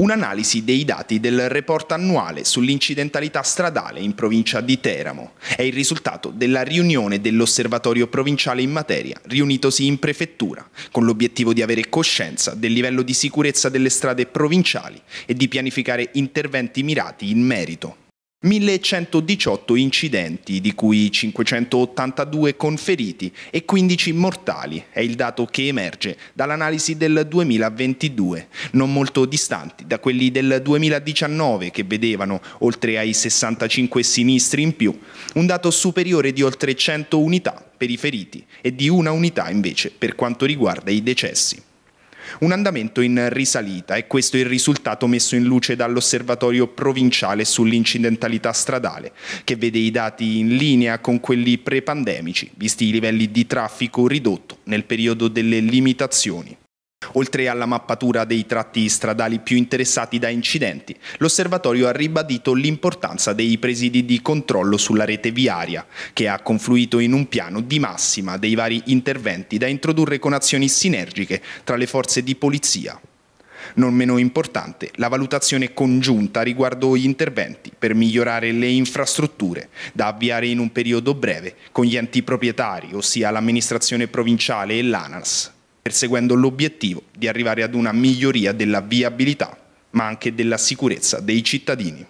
Un'analisi dei dati del report annuale sull'incidentalità stradale in provincia di Teramo è il risultato della riunione dell'osservatorio provinciale in materia riunitosi in prefettura con l'obiettivo di avere coscienza del livello di sicurezza delle strade provinciali e di pianificare interventi mirati in merito. 1118 incidenti, di cui 582 conferiti e 15 mortali, è il dato che emerge dall'analisi del 2022, non molto distanti da quelli del 2019 che vedevano oltre ai 65 sinistri in più, un dato superiore di oltre 100 unità per i feriti e di una unità invece per quanto riguarda i decessi un andamento in risalita e questo è il risultato messo in luce dall'osservatorio provinciale sull'incidentalità stradale, che vede i dati in linea con quelli pre-pandemici, visti i livelli di traffico ridotto nel periodo delle limitazioni oltre alla mappatura dei tratti stradali più interessati da incidenti, l'osservatorio ha ribadito l'importanza dei presidi di controllo sulla rete viaria, che ha confluito in un piano di massima dei vari interventi da introdurre con azioni sinergiche tra le forze di polizia. Non meno importante la valutazione congiunta riguardo gli interventi per migliorare le infrastrutture da avviare in un periodo breve con gli enti proprietari, ossia l'amministrazione provinciale e l'ANAS perseguendo l'obiettivo di arrivare ad una miglioria della viabilità ma anche della sicurezza dei cittadini.